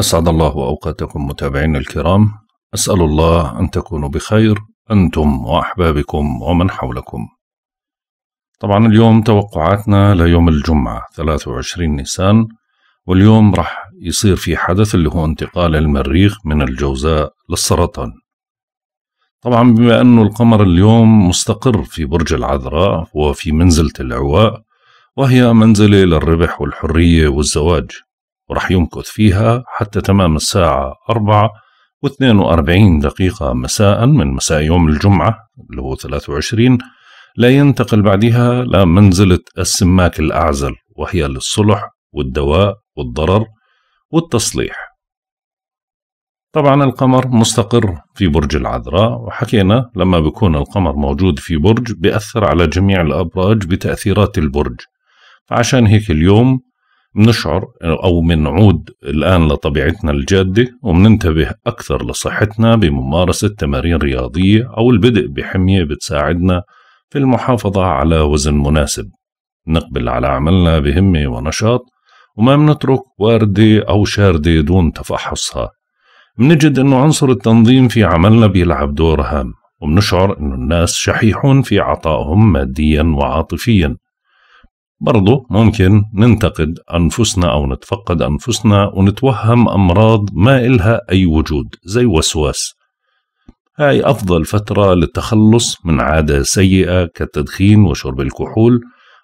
أسعد الله أوقاتكم متابعين الكرام أسأل الله أن تكونوا بخير أنتم وأحبابكم ومن حولكم طبعا اليوم توقعاتنا ليوم الجمعة 23 نيسان واليوم راح يصير في حدث اللي هو انتقال المريخ من الجوزاء للسرطان طبعا بما أنه القمر اليوم مستقر في برج العذراء وفي منزلة العواء وهي منزلة للربح والحرية والزواج وراح يمكث فيها حتى تمام الساعة 4 و42 دقيقة مساء من مساء يوم الجمعة اللي هو 23 لا ينتقل بعدها لمنزلة السماك الأعزل وهي للصلح والدواء والضرر والتصليح طبعا القمر مستقر في برج العذراء وحكينا لما بيكون القمر موجود في برج بيأثر على جميع الأبراج بتأثيرات البرج عشان هيك اليوم بنشعر أو بنعود الآن لطبيعتنا الجادة وبننتبه أكثر لصحتنا بممارسة تمارين رياضية أو البدء بحمية بتساعدنا في المحافظة على وزن مناسب نقبل على عملنا بهمة ونشاط وما منترك واردة أو شاردة دون تفحصها منجد أنه عنصر التنظيم في عملنا بيلعب دور هام ومنشعر أنه الناس شحيحون في عطائهم ماديا وعاطفيا برضو ممكن ننتقد أنفسنا أو نتفقد أنفسنا ونتوهم أمراض ما إلها أي وجود زي وسواس هاي أفضل فترة للتخلص من عادة سيئة كالتدخين وشرب الكحول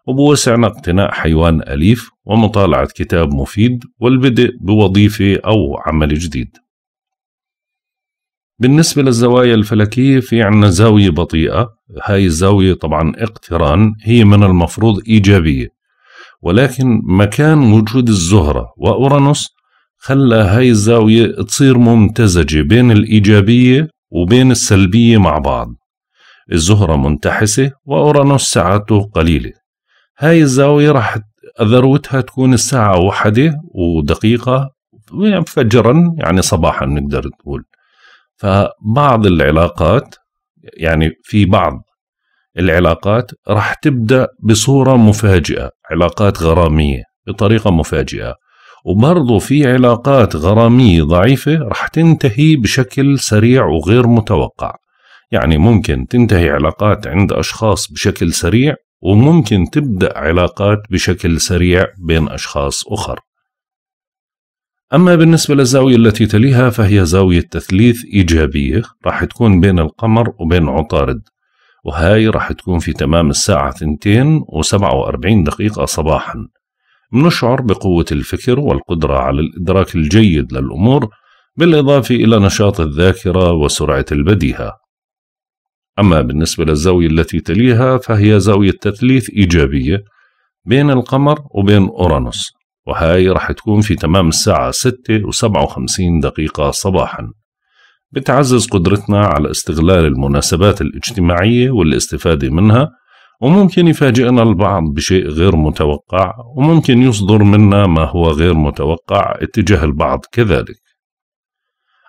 وبوسعنا اقتناء حيوان أليف ومطالعة كتاب مفيد والبدء بوظيفة أو عمل جديد بالنسبة للزوايا الفلكية في عنا زاوية بطيئة هاي الزاوية طبعا اقتران هي من المفروض إيجابية ولكن مكان وجود الزهرة وأورانوس خلى هاي الزاوية تصير ممتزجة بين الإيجابية وبين السلبية مع بعض الزهرة منتحسة وأورانوس ساعته قليلة هاي الزاوية راح ذروتها تكون الساعة واحدة ودقيقة يعني فجرا يعني صباحا نقدر نقول فبعض العلاقات يعني في بعض العلاقات راح تبدا بصوره مفاجئه علاقات غراميه بطريقه مفاجئه وبرضه في علاقات غراميه ضعيفه راح تنتهي بشكل سريع وغير متوقع يعني ممكن تنتهي علاقات عند اشخاص بشكل سريع وممكن تبدا علاقات بشكل سريع بين اشخاص اخر أما بالنسبة للزاوية التي تليها فهي زاوية تثليث إيجابية راح تكون بين القمر وبين عطارد وهاي راح تكون في تمام الساعة 2 و47 دقيقة صباحا منشعر بقوة الفكر والقدرة على الإدراك الجيد للأمور بالإضافة إلى نشاط الذاكرة وسرعة البديهة أما بالنسبة للزاوية التي تليها فهي زاوية تثليث إيجابية بين القمر وبين أورانوس وهاي رح تكون في تمام الساعة ستة وسبعة وخمسين دقيقة صباحا بتعزز قدرتنا على استغلال المناسبات الاجتماعية والاستفادة منها وممكن يفاجئنا البعض بشيء غير متوقع وممكن يصدر منا ما هو غير متوقع اتجاه البعض كذلك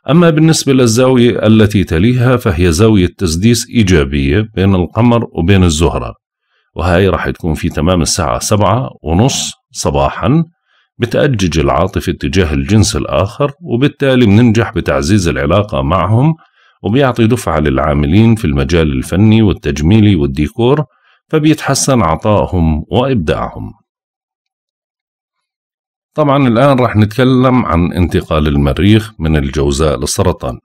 أما بالنسبة للزاوية التي تليها فهي زاوية تسديس إيجابية بين القمر وبين الزهرة وهي راح تكون في تمام الساعة سبعة ونص صباحاً بتأجج العاطفة تجاه الجنس الآخر وبالتالي بننجح بتعزيز العلاقة معهم وبيعطي دفعة للعاملين في المجال الفني والتجميلي والديكور فبيتحسن عطائهم وإبداعهم طبعا الآن رح نتكلم عن انتقال المريخ من الجوزاء للسرطان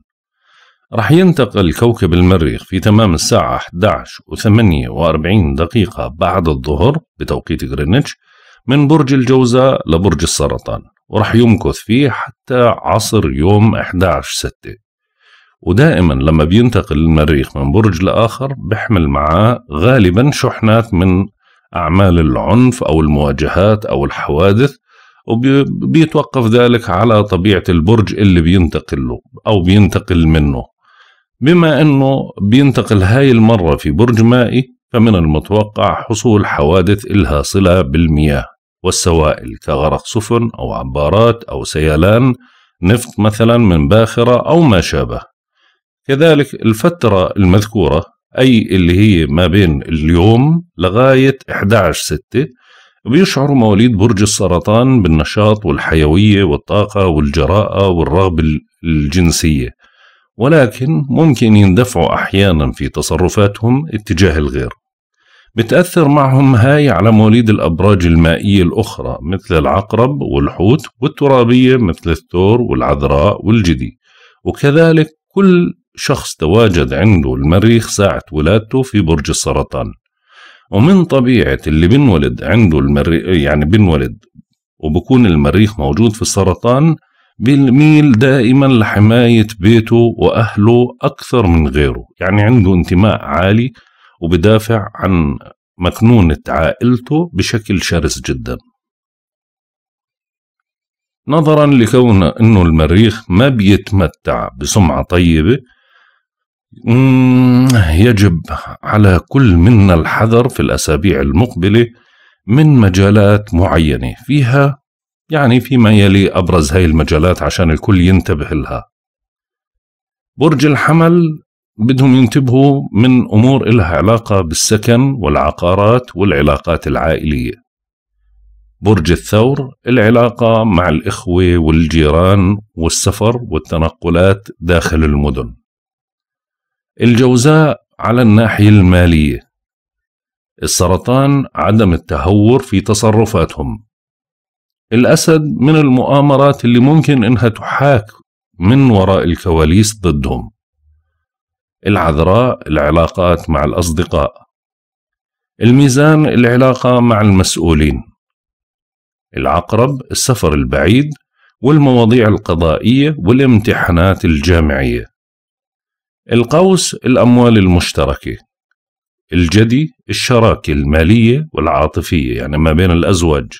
رح ينتقل كوكب المريخ في تمام الساعة 11 و48 دقيقة بعد الظهر بتوقيت غرينتش من برج الجوزاء لبرج السرطان ورح يمكث فيه حتى عصر يوم 11 ستة ودائما لما بينتقل المريخ من برج لآخر بحمل معاه غالبا شحنات من أعمال العنف أو المواجهات أو الحوادث وبيتوقف ذلك على طبيعة البرج اللي بينتقل له أو بينتقل منه بما أنه بينتقل هاي المرة في برج مائي فمن المتوقع حصول حوادث إلها صلة بالمياه والسوائل كغرق سفن أو عبارات أو سيلان نفط مثلا من باخرة أو ما شابه كذلك الفترة المذكورة أي اللي هي ما بين اليوم لغاية 11 ستة بيشعر مواليد برج السرطان بالنشاط والحيوية والطاقة والجراءة والرغبة الجنسية ولكن ممكن يندفعوا أحيانا في تصرفاتهم اتجاه الغير بتأثر معهم هاي على مواليد الأبراج المائية الأخرى مثل العقرب والحوت والترابية مثل الثور والعذراء والجدي وكذلك كل شخص تواجد عنده المريخ ساعة ولادته في برج السرطان ومن طبيعة اللي بنولد عنده المريخ يعني بنولد وبكون المريخ موجود في السرطان بيميل دائما لحماية بيته وأهله أكثر من غيره يعني عنده انتماء عالي وبدافع عن مكنونة عائلته بشكل شرس جدا نظرا لكون انه المريخ ما بيتمتع بسمعة طيبة يجب على كل منا الحذر في الأسابيع المقبلة من مجالات معينة فيها يعني فيما يلي أبرز هاي المجالات عشان الكل ينتبه لها برج الحمل بدهم ينتبهوا من أمور إلها علاقة بالسكن والعقارات والعلاقات العائلية برج الثور العلاقة مع الإخوة والجيران والسفر والتنقلات داخل المدن الجوزاء على الناحية المالية السرطان عدم التهور في تصرفاتهم الأسد من المؤامرات اللي ممكن إنها تحاك من وراء الكواليس ضدهم العذراء العلاقات مع الأصدقاء الميزان العلاقة مع المسؤولين العقرب السفر البعيد والمواضيع القضائية والامتحانات الجامعية القوس الأموال المشتركة الجدي الشراكة المالية والعاطفية يعني ما بين الأزواج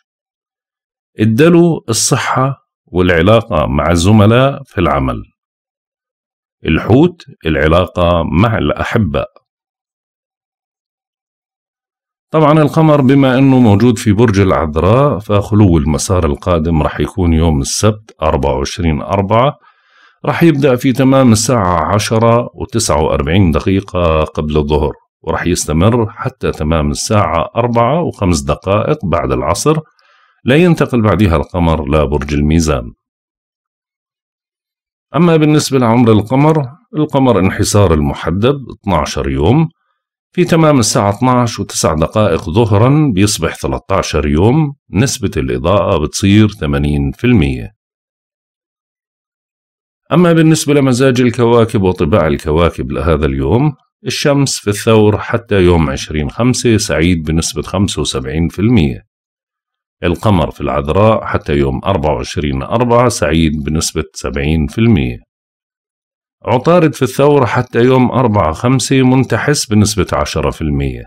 الدلو الصحة والعلاقة مع الزملاء في العمل الحوت العلاقة مع الأحبة طبعا القمر بما أنه موجود في برج العذراء فخلو المسار القادم رح يكون يوم السبت 24 أربعة رح يبدأ في تمام الساعة 10 و49 دقيقة قبل الظهر ورح يستمر حتى تمام الساعة 4 وخمس دقائق بعد العصر لا ينتقل بعدها القمر لبرج الميزان أما بالنسبة لعمر القمر القمر انحسار المحدد 12 يوم في تمام الساعة 12 و9 دقائق ظهرا بيصبح 13 يوم نسبة الإضاءة بتصير 80% أما بالنسبة لمزاج الكواكب وطباع الكواكب لهذا اليوم الشمس في الثور حتى يوم 20 خمسة سعيد بنسبة 75% القمر في العذراء حتى يوم 24 أربعة سعيد بنسبة 70% عطارد في الثور حتى يوم 4 5 منتحس بنسبة 10%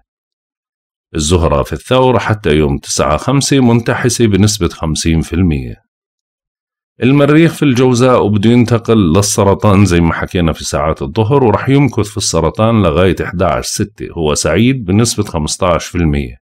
الزهرة في الثور حتى يوم 9 5 منتحسة بنسبة 50% المريخ في الجوزاء وبده ينتقل للسرطان زي ما حكينا في ساعات الظهر ورح يمكث في السرطان لغاية 11 6 هو سعيد بنسبة 15%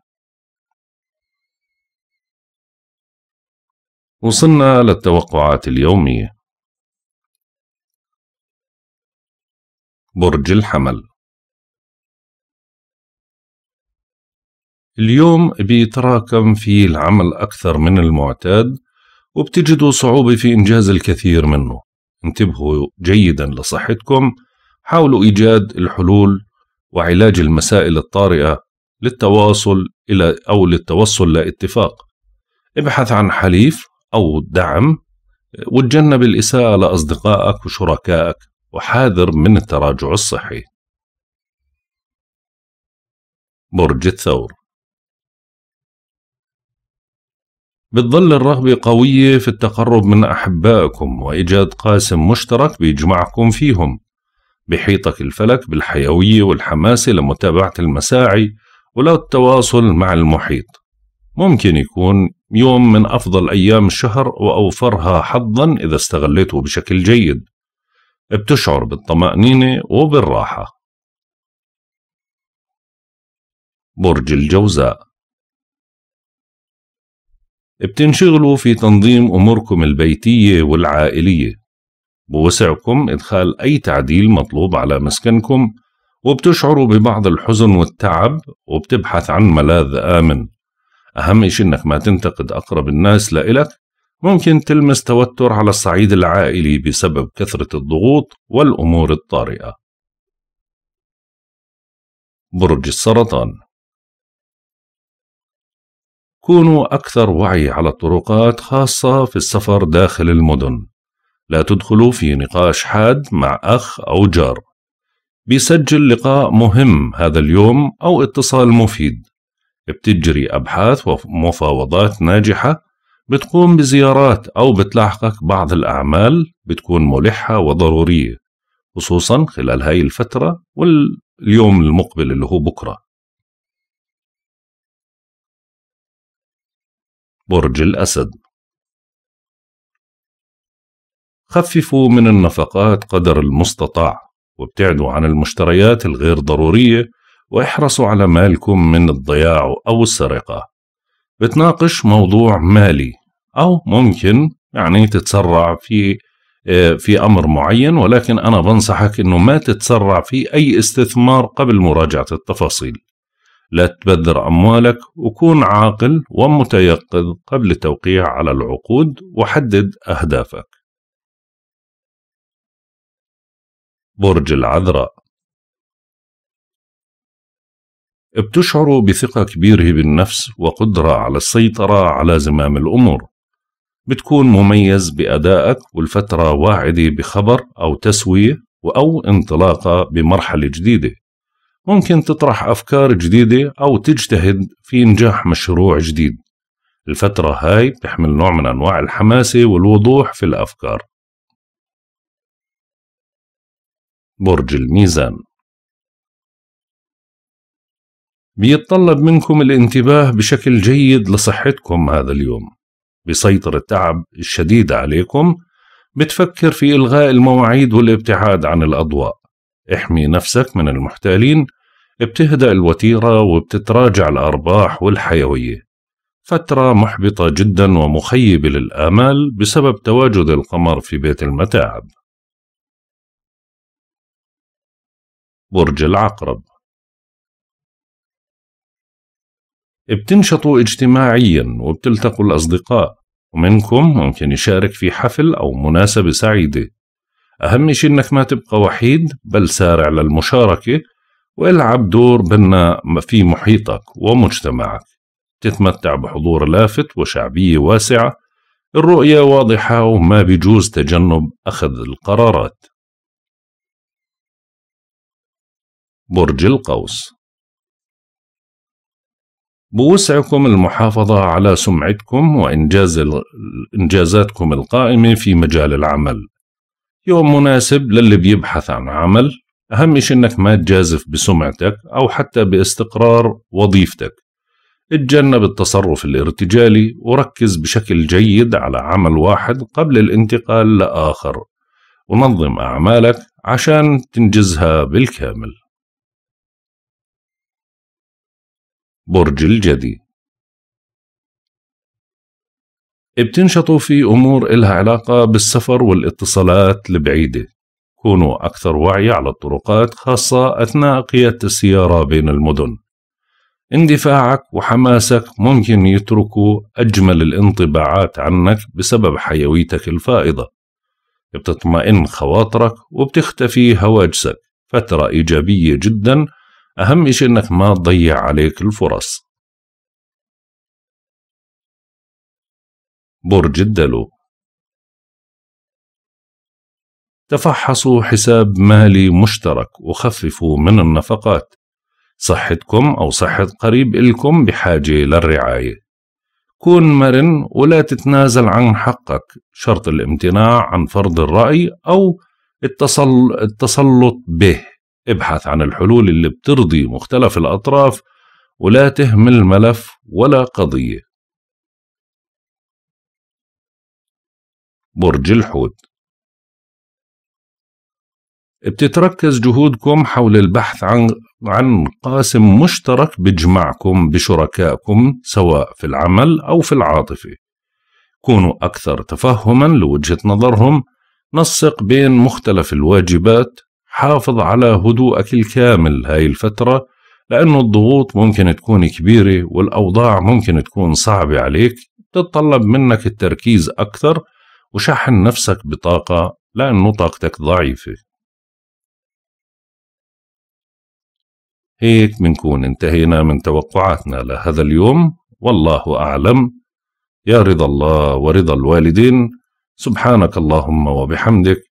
وصلنا للتوقعات اليومية برج الحمل اليوم بيتراكم فيه العمل أكثر من المعتاد وبتجدوا صعوبة في إنجاز الكثير منه انتبهوا جيدا لصحتكم حاولوا إيجاد الحلول وعلاج المسائل الطارئة للتواصل إلى أو للتوصل لاتفاق ابحث عن حليف أو الدعم وتجنب الإساءة لأصدقائك وشركائك وحاذر من التراجع الصحي برج الثور بتظل الرغبة قوية في التقرب من أحبائكم وإيجاد قاسم مشترك بيجمعكم فيهم بحيطك الفلك بالحيوية والحماسة لمتابعة المساعي وللتواصل مع المحيط ممكن يكون يوم من أفضل أيام الشهر وأوفرها حظا إذا استغليته بشكل جيد بتشعر بالطمأنينة وبالراحة برج الجوزاء بتنشغلوا في تنظيم أموركم البيتية والعائلية بوسعكم إدخال أي تعديل مطلوب على مسكنكم وبتشعروا ببعض الحزن والتعب وبتبحث عن ملاذ آمن أهم شيء إنك ما تنتقد أقرب الناس لإلك ممكن تلمس توتر على الصعيد العائلي بسبب كثرة الضغوط والأمور الطارئة برج السرطان كونوا أكثر وعي على الطرقات خاصة في السفر داخل المدن لا تدخلوا في نقاش حاد مع أخ أو جار بيسجل لقاء مهم هذا اليوم أو اتصال مفيد بتجري أبحاث ومفاوضات ناجحة بتقوم بزيارات أو بتلاحقك بعض الأعمال بتكون ملحة وضرورية خصوصا خلال هاي الفترة واليوم المقبل اللي هو بكرة برج الأسد خففوا من النفقات قدر المستطاع وابتعدوا عن المشتريات الغير ضرورية واحرصوا على مالكم من الضياع أو السرقة بتناقش موضوع مالي أو ممكن يعني تتسرع في آه، في أمر معين ولكن أنا بنصحك أنه ما تتسرع في أي استثمار قبل مراجعة التفاصيل لا تبذر أموالك وكون عاقل ومتيقظ قبل التوقيع على العقود وحدد أهدافك برج العذراء بتشعر بثقة كبيرة بالنفس وقدرة على السيطرة على زمام الأمور بتكون مميز بأدائك والفترة واعدة بخبر أو تسوية أو انطلاقة بمرحلة جديدة ممكن تطرح أفكار جديدة أو تجتهد في إنجاح مشروع جديد الفترة هاي بتحمل نوع من أنواع الحماسة والوضوح في الأفكار برج الميزان بيتطلب منكم الانتباه بشكل جيد لصحتكم هذا اليوم بيسيطر التعب الشديد عليكم بتفكر في إلغاء المواعيد والابتعاد عن الأضواء احمي نفسك من المحتالين بتهدأ الوتيرة وبتتراجع الأرباح والحيوية فترة محبطة جدا ومخيبة للآمال بسبب تواجد القمر في بيت المتاعب برج العقرب بتنشطوا اجتماعيا وبتلتقوا الأصدقاء ومنكم ممكن يشارك في حفل أو مناسبة سعيدة أهم شيء إنك ما تبقى وحيد بل سارع للمشاركة والعب دور بناء في محيطك ومجتمعك تتمتع بحضور لافت وشعبية واسعة الرؤية واضحة وما بيجوز تجنب أخذ القرارات برج القوس بوسعكم المحافظة على سمعتكم وإنجاز إنجازاتكم القائمة في مجال العمل يوم مناسب للي بيبحث عن عمل أهم إشي إنك ما تجازف بسمعتك أو حتى باستقرار وظيفتك اتجنب التصرف الارتجالي وركز بشكل جيد على عمل واحد قبل الانتقال لآخر ونظم أعمالك عشان تنجزها بالكامل برج الجدي بتنشطوا في أمور إلها علاقة بالسفر والاتصالات البعيدة كونوا أكثر وعي على الطرقات خاصة أثناء قيادة السيارة بين المدن اندفاعك وحماسك ممكن يتركوا أجمل الانطباعات عنك بسبب حيويتك الفائضة بتطمئن خواطرك وبتختفي هواجسك فترة إيجابية جدا أهم شيء إنك ما تضيع عليك الفرص برج الدلو تفحصوا حساب مالي مشترك وخففوا من النفقات صحتكم أو صحة قريب إلكم بحاجة للرعاية كون مرن ولا تتنازل عن حقك شرط الامتناع عن فرض الرأي أو التسلط به ابحث عن الحلول اللي بترضي مختلف الأطراف ولا تهمل ملف ولا قضية برج الحوت بتتركز جهودكم حول البحث عن عن قاسم مشترك بجمعكم بشركائكم سواء في العمل أو في العاطفة كونوا أكثر تفهما لوجهة نظرهم نسق بين مختلف الواجبات حافظ على هدوءك الكامل هاي الفترة لأنه الضغوط ممكن تكون كبيرة والأوضاع ممكن تكون صعبة عليك تتطلب منك التركيز أكثر وشحن نفسك بطاقة لأنه طاقتك ضعيفة هيك منكون انتهينا من توقعاتنا لهذا اليوم والله أعلم يا رضا الله ورضا الوالدين سبحانك اللهم وبحمدك